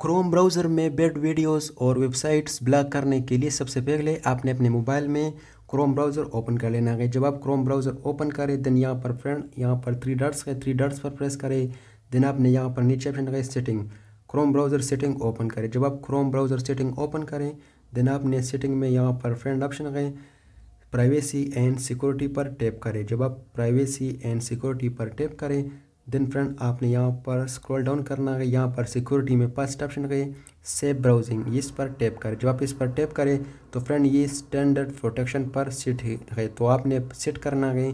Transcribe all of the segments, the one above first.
Chrome browser में bad videos और websites block करने के लिए सबसे पहले आपने अपने मोबाइल में क्रोम ब्राउज़र ओपन कर लेना है जब आप क्रोम ब्राउज़र ओपन करें देन यहाँ पर फ्रेंड यहाँ पर थ्री डट्स है थ्री डट्स पर प्रेस करें देन आपने यहाँ पर नीचे ऑप्शन लगाए setting Chrome browser setting open करें जब आप क्रोम ब्राउज़र सेटिंग ओपन करें देन आपने सेटिंग में यहाँ पर फ्रेंड ऑप्शन लगाए प्राइवेसी एंड सिक्योरिटी पर टैप करें जब आप प्राइवेसी एंड सिक्योरिटी पर टैप करें देन फ्रेंड आपने यहाँ पर स्क्रॉल डाउन करना है यहाँ पर सिक्योरिटी में फर्स्ट ऑप्शन गए सेफ ब्राउजिंग इस पर टैप करें जब आप इस पर टैप करें तो फ्रेंड ये स्टैंडर्ड प्रोटेक्शन पर सेट है तो आपने सेट करना है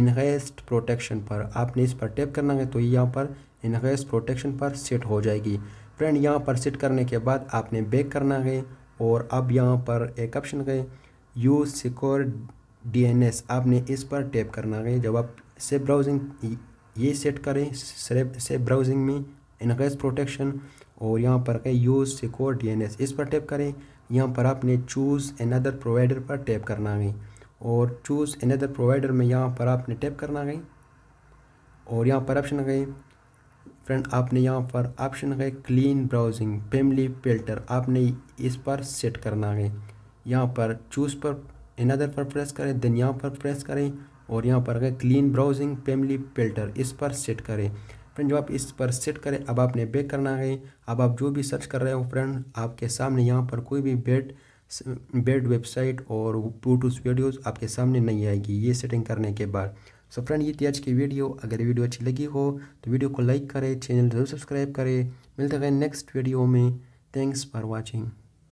इनहेस्ट प्रोटेक्शन पर आपने इस पर टैप करना है तो यहाँ पर इनहेस्ट प्रोटेक्शन पर सेट हो जाएगी फ्रेंड यहाँ पर सेट करने के बाद आपने बैक करना है और अब यहाँ पर एक ऑप्शन गए यू सिक्योर एस आपने इस पर टैप करना है जब आप सेफ ब्राउजिंग ये सेट करें सेफ ब्राउजिंग में इनकेज प्रोटेक्शन और यहाँ पर कहें यूज़ सिक्योर डीएनएस इस पर टैप करें यहाँ पर आपने चूज़ अनदर प्रोवाइडर पर टैप करना है और चूज़ अनदर प्रोवाइडर में यहाँ पर आपने टैप करना है और यहाँ पर ऑप्शन गए फ्रेंड आपने यहाँ पर ऑप्शन गए क्लीन ब्राउजिंग फैमिली फिल्टर आपने इस पर सेट करना है यहाँ पर चूज़ पर अनदर पर प्रेस करें दिन यहाँ पर प्रेस करें और यहाँ पर अगर क्लीन ब्राउजिंग फैमिली फिल्टर इस पर सेट करें फ्रेंड जब आप इस पर सेट करें अब आपने बैक करना है अब आप जो भी सर्च कर रहे हो फ्रेंड आपके सामने यहाँ पर कोई भी बेड बेड वेबसाइट और ब्लूटूथ वीडियोस आपके सामने नहीं आएगी ये सेटिंग करने के बाद सो फ्रेंड ये थी आज की वीडियो अगर वीडियो अच्छी लगी हो तो वीडियो को लाइक करें चैनल जरूर सब्सक्राइब करें मिलते हैं नेक्स्ट वीडियो में थैंक्स फॉर वॉचिंग